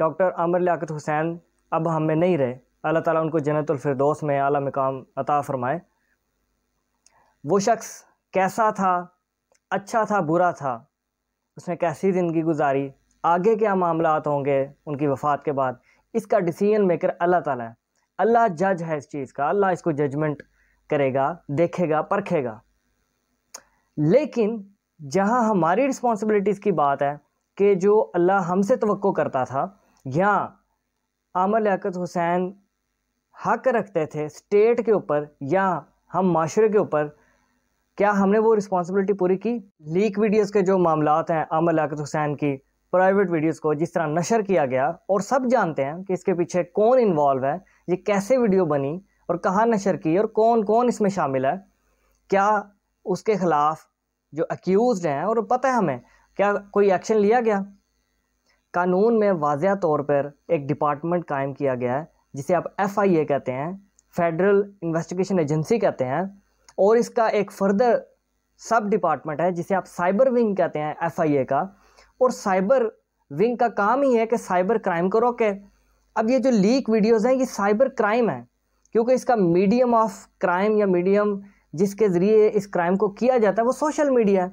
doctor अमर लियात हुसैन अब हम में नहीं रहे अल्लाह ताला उनको जन्नतफरदोस में आला मकाम अता फ़रमाए वो शख्स कैसा था अच्छा था बुरा था उसने कैसी ज़िंदगी गुजारी आगे क्या मामला होंगे उनकी वफ़ात के बाद इसका डिसीजन मेकर अल्लाह ताला है अल्लाह जज है इस चीज़ का अल्लाह इसको जजमेंट करेगा देखेगा परखेगा लेकिन जहाँ हमारी रिस्पॉन्सिबिलिटीज़ की बात है कि जो अल्लाह हमसे तो करता था या आमर लियात हुसैन हक रखते थे स्टेट के ऊपर या हम माशरे के ऊपर क्या हमने वो रिस्पॉन्सिबिलिटी पूरी की लीक वीडियोस के जो मामला हैं आमर लियात हुसैन की प्राइवेट वीडियोस को जिस तरह नशर किया गया और सब जानते हैं कि इसके पीछे कौन इन्वॉल्व है ये कैसे वीडियो बनी और कहाँ नशर की और कौन कौन इसमें शामिल है क्या उसके ख़िलाफ़ जो अक्यूज़ हैं और पता है हमें क्या कोई एक्शन लिया गया कानून में वाजिया तौर पर एक डिपार्टमेंट कायम किया गया है जिसे आप एफ आई ए कहते हैं फेडरल इन्वेस्टिगेशन एजेंसी कहते हैं और इसका एक फर्दर सब डिपार्टमेंट है जिसे आप साइबर विंग कहते हैं एफ आई ए का और साइबर विंग का काम ही है कि साइबर क्राइम को रोके अब ये जो लीक वीडियोज़ हैं ये साइबर क्राइम है क्योंकि इसका मीडियम ऑफ क्राइम या मीडियम जिसके ज़रिए इस क्राइम को किया जाता है वो सोशल मीडिया है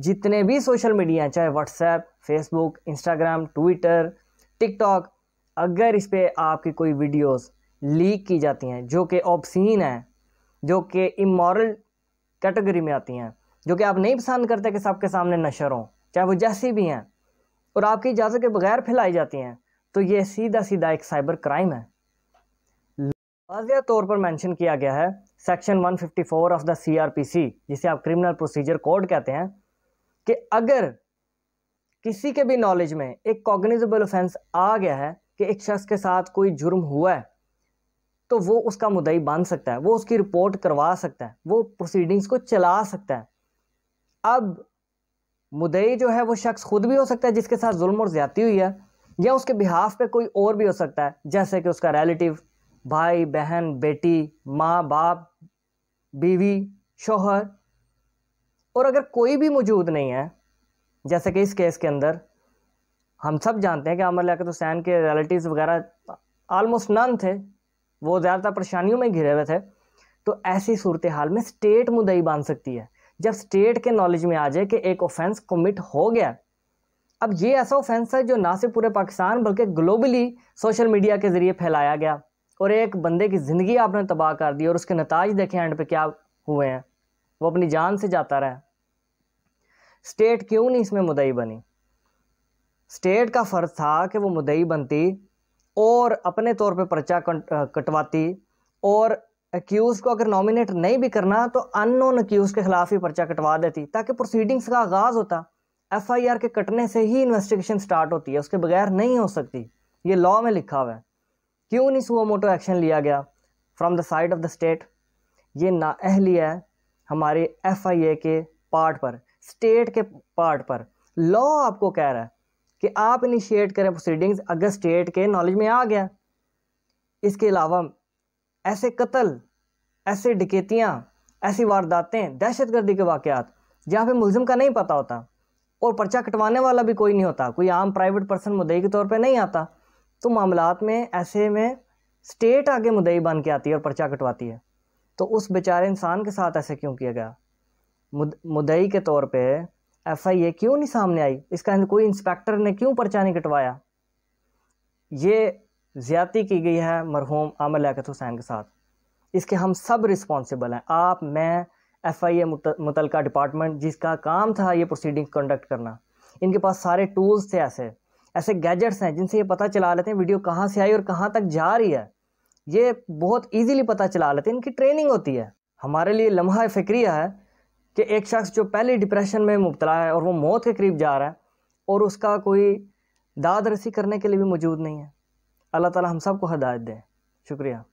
जितने भी सोशल मीडिया चाहे WhatsApp Facebook Instagram Twitter TikTok अगर इस पर आपकी कोई वीडियोस लीक की जाती हैं जो कि ऑप्सिन हैं जो कि इमोरल कैटेगरी में आती हैं जो कि आप नहीं पसंद करते कि सबके सामने नशर हों चाहे वो जैसी भी हैं और आपकी इजाज़त के बगैर फैलाई जाती हैं तो ये सीधा सीधा एक साइबर क्राइम है वाजिया तौर पर मेंशन किया गया है सेक्शन 154 ऑफ द सीआरपीसी जिसे आप क्रिमिनल प्रोसीजर कोड कहते हैं कि अगर किसी के भी नॉलेज में एक कॉग्निजेबल ऑफेंस आ गया है कि एक शख्स के साथ कोई जुर्म हुआ है तो वो उसका मुदई बन सकता है वो उसकी रिपोर्ट करवा सकता है वो प्रोसीडिंग्स को चला सकता है अब मुदई जो है वो शख्स खुद भी हो सकता है जिसके साथ जुल्म और ज़्यादती हुई है या उसके बिहाफ पे कोई और भी हो सकता है जैसे कि उसका रिलेटिव भाई बहन बेटी माँ बाप बीवी शोहर और अगर कोई भी मौजूद नहीं है जैसे कि इस केस के अंदर हम सब जानते हैं कि अमर लियात हुसैन के रिलेटिव्स तो वगैरह आलमोस्ट नन थे वो ज़्यादातर परेशानियों में घिरे हुए थे तो ऐसी सूरत हाल में स्टेट मुदई बन सकती है जब स्टेट के नॉलेज में आ जाए कि एक ऑफेंस कमिट हो गया अब ये ऐसा ऑफेंस है जो ना सिर्फ पूरे पाकिस्तान बल्कि ग्लोबली सोशल मीडिया के ज़रिए फैलाया गया और एक बंदे की ज़िंदगी आपने तबाह कर दी और उसके नताज देखें एंड पे क्या हुए हैं वो अपनी जान से जाता रहा स्टेट क्यों नहीं इसमें मुदई बनी स्टेट का फ़र्ज था कि वो मुदई बनती और अपने तौर पे पर्चा कटवाती और एक्यूज़ को अगर नॉमिनेट नहीं भी करना तो अननोन एक्यूज़ के ख़िलाफ़ ही पर्चा कटवा देती ताकि प्रोसीडिंग्स का आगाज़ होता एफआईआर के कटने से ही इन्वेस्टिगेशन स्टार्ट होती है उसके बगैर नहीं हो सकती ये लॉ में लिखा हुआ है क्यों नहीं सुबह मोटो एक्शन लिया गया from the side of the state ये नाअहली है हमारे एफ के पार्ट पर स्टेट के पार्ट पर लॉ आपको कह रहा है कि आप इनिशिएट करें प्रोसीडिंग्स अगर स्टेट के नॉलेज में आ गया इसके अलावा ऐसे कत्ल ऐसे डकैतियाँ ऐसी वारदातें दहशतगर्दी के वाक़ात जहाँ पे मुलिम का नहीं पता होता और पर्चा कटवाने वाला भी कोई नहीं होता कोई आम प्राइवेट पर्सन मुदई के तौर पर नहीं आता तो मामलात में ऐसे में स्टेट आगे मुदई बन के आती है और पर्चा कटवाती है तो उस बेचारे इंसान के साथ ऐसे क्यों किया गया मुद, मुदई के तौर पे ए क्यों नहीं सामने आई इसका कोई इंस्पेक्टर ने क्यों पर्चा नहीं कटवाया ये ज़्यादती की गई है मरहूम आमिर लियात हुसैन के साथ इसके हम सब रिस्पॉन्सिबल हैं आप मैं एफ आई ए मुतलका डिपार्टमेंट जिसका काम था ये प्रोसीडिंग कंडक्ट करना इनके पास सारे टूल्स थे ऐसे ऐसे गैजेट्स हैं जिनसे ये पता चला लेते हैं वीडियो कहाँ से आई और कहाँ तक जा रही है ये बहुत इजीली पता चला लेते हैं इनकी ट्रेनिंग होती है हमारे लिए लम्हा फिक्रिया है कि एक शख्स जो पहले डिप्रेशन में मुबतला है और वो मौत के करीब जा रहा है और उसका कोई दाद रसी करने के लिए भी मौजूद नहीं है अल्लाह ताला हम सबको हदायत दें शुक्रिया